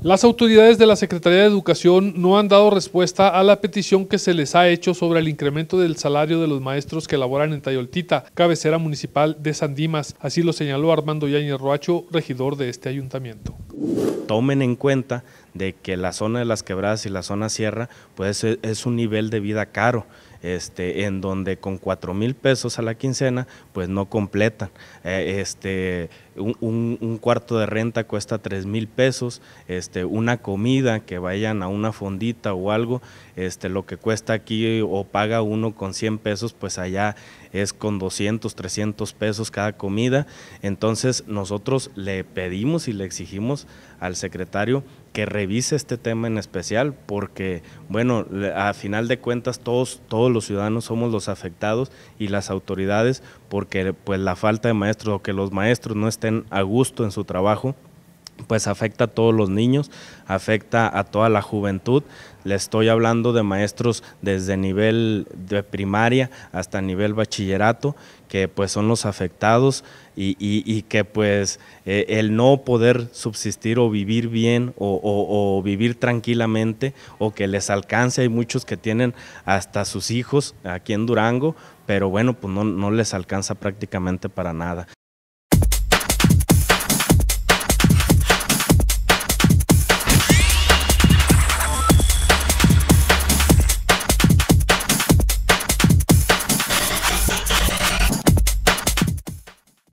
Las autoridades de la Secretaría de Educación no han dado respuesta a la petición que se les ha hecho sobre el incremento del salario de los maestros que laboran en Tayoltita, cabecera municipal de San Dimas. Así lo señaló Armando Yáñez Roacho, regidor de este ayuntamiento. Tomen en cuenta de que la zona de las quebradas y la zona sierra pues, es un nivel de vida caro este, en donde con cuatro mil pesos a la quincena, pues no completan. Eh, este, un, cuarto de renta cuesta tres mil pesos, este, una comida que vayan a una fondita o algo, este, lo que cuesta aquí o paga uno con 100 pesos, pues allá es con 200, 300 pesos cada comida. Entonces nosotros le pedimos y le exigimos al secretario que revise este tema en especial, porque, bueno, a final de cuentas todos, todos los ciudadanos somos los afectados y las autoridades, porque pues la falta de maestros o que los maestros no estén a gusto en su trabajo, pues afecta a todos los niños, afecta a toda la juventud. Le estoy hablando de maestros desde nivel de primaria hasta nivel bachillerato, que pues son los afectados y, que pues eh, el no poder subsistir o vivir bien o, vivir tranquilamente o que les alcance, hay muchos que tienen hasta sus hijos aquí en Durango, pero bueno, pues no, no les alcanza prácticamente para nada.